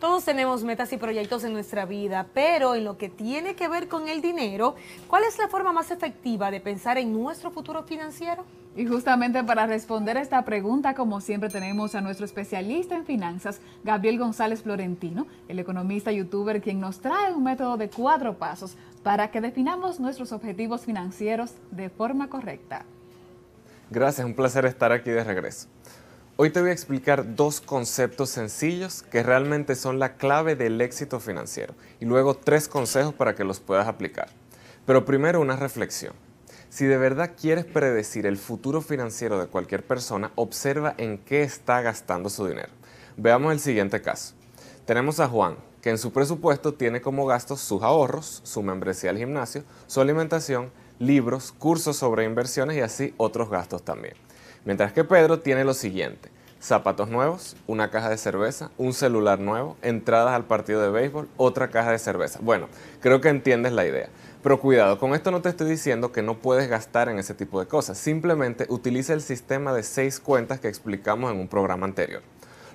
Todos tenemos metas y proyectos en nuestra vida, pero en lo que tiene que ver con el dinero, ¿cuál es la forma más efectiva de pensar en nuestro futuro financiero? Y justamente para responder a esta pregunta, como siempre tenemos a nuestro especialista en finanzas, Gabriel González Florentino, el economista youtuber, quien nos trae un método de cuatro pasos para que definamos nuestros objetivos financieros de forma correcta. Gracias, un placer estar aquí de regreso. Hoy te voy a explicar dos conceptos sencillos que realmente son la clave del éxito financiero y luego tres consejos para que los puedas aplicar. Pero primero una reflexión. Si de verdad quieres predecir el futuro financiero de cualquier persona, observa en qué está gastando su dinero. Veamos el siguiente caso. Tenemos a Juan, que en su presupuesto tiene como gastos sus ahorros, su membresía al gimnasio, su alimentación, libros, cursos sobre inversiones y así otros gastos también. Mientras que Pedro tiene lo siguiente, zapatos nuevos, una caja de cerveza, un celular nuevo, entradas al partido de béisbol, otra caja de cerveza. Bueno, creo que entiendes la idea. Pero cuidado, con esto no te estoy diciendo que no puedes gastar en ese tipo de cosas, simplemente utiliza el sistema de seis cuentas que explicamos en un programa anterior.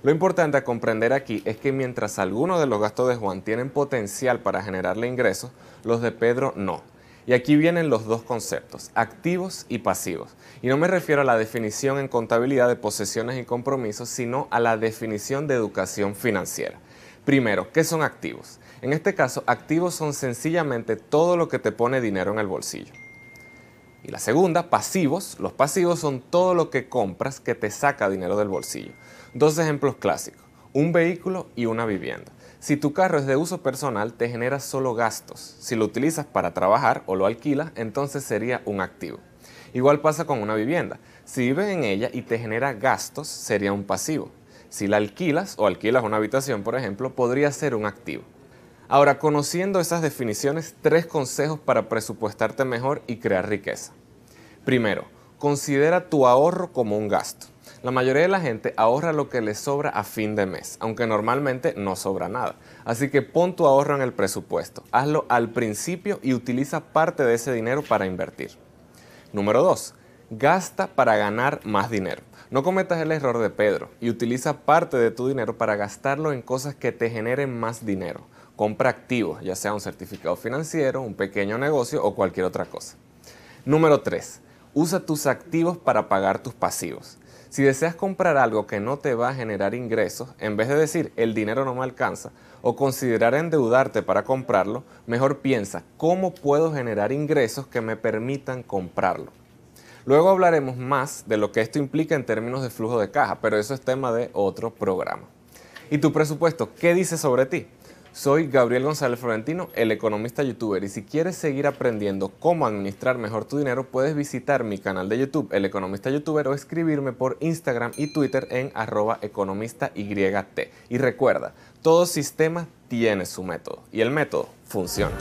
Lo importante a comprender aquí es que mientras algunos de los gastos de Juan tienen potencial para generarle ingresos, los de Pedro no. Y aquí vienen los dos conceptos, activos y pasivos. Y no me refiero a la definición en contabilidad de posesiones y compromisos, sino a la definición de educación financiera. Primero, ¿qué son activos? En este caso, activos son sencillamente todo lo que te pone dinero en el bolsillo. Y la segunda, pasivos. Los pasivos son todo lo que compras que te saca dinero del bolsillo. Dos ejemplos clásicos, un vehículo y una vivienda. Si tu carro es de uso personal, te genera solo gastos. Si lo utilizas para trabajar o lo alquilas, entonces sería un activo. Igual pasa con una vivienda. Si vives en ella y te genera gastos, sería un pasivo. Si la alquilas o alquilas una habitación, por ejemplo, podría ser un activo. Ahora, conociendo esas definiciones, tres consejos para presupuestarte mejor y crear riqueza. Primero, considera tu ahorro como un gasto. La mayoría de la gente ahorra lo que le sobra a fin de mes, aunque normalmente no sobra nada. Así que pon tu ahorro en el presupuesto, hazlo al principio y utiliza parte de ese dinero para invertir. Número 2. Gasta para ganar más dinero. No cometas el error de Pedro y utiliza parte de tu dinero para gastarlo en cosas que te generen más dinero. Compra activos, ya sea un certificado financiero, un pequeño negocio o cualquier otra cosa. Número 3 Usa tus activos para pagar tus pasivos. Si deseas comprar algo que no te va a generar ingresos, en vez de decir el dinero no me alcanza o considerar endeudarte para comprarlo, mejor piensa cómo puedo generar ingresos que me permitan comprarlo. Luego hablaremos más de lo que esto implica en términos de flujo de caja, pero eso es tema de otro programa. ¿Y tu presupuesto qué dice sobre ti? Soy Gabriel González Florentino, el economista youtuber, y si quieres seguir aprendiendo cómo administrar mejor tu dinero, puedes visitar mi canal de YouTube, El Economista Youtuber, o escribirme por Instagram y Twitter en arroba economistayt. Y recuerda, todo sistema tiene su método, y el método funciona.